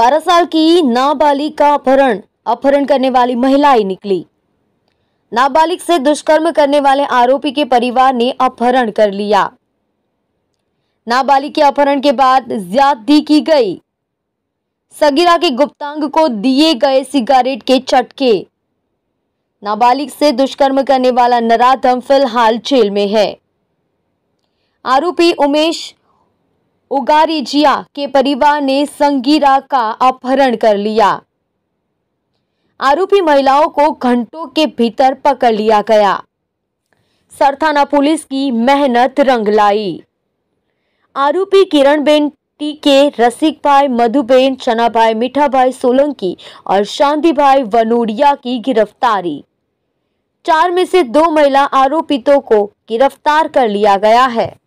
12 साल की नाबालिग का अपहरण अपहरण करने वाली महिला ही निकली नाबालिग से दुष्कर्म करने वाले आरोपी के परिवार ने अपहरण कर लिया नाबालिग के अपहरण के बाद ज्यादती की गई सगीरा के गुप्तांग को दिए गए सिगरेट के चटके नाबालिग से दुष्कर्म करने वाला नराधम फिलहाल जेल में है आरोपी उमेश उगारीजिया के परिवार ने संगीरा का अपहरण कर लिया आरोपी महिलाओं को घंटों के भीतर पकड़ लिया गया सरथाना पुलिस की मेहनत रंग लाई आरोपी किरण बेन टी के रसिक भाई मधुबेन चनाभाई भाई सोलंकी और शांति भाई वनूड़िया की गिरफ्तारी चार में से दो महिला आरोपितों को गिरफ्तार कर लिया गया है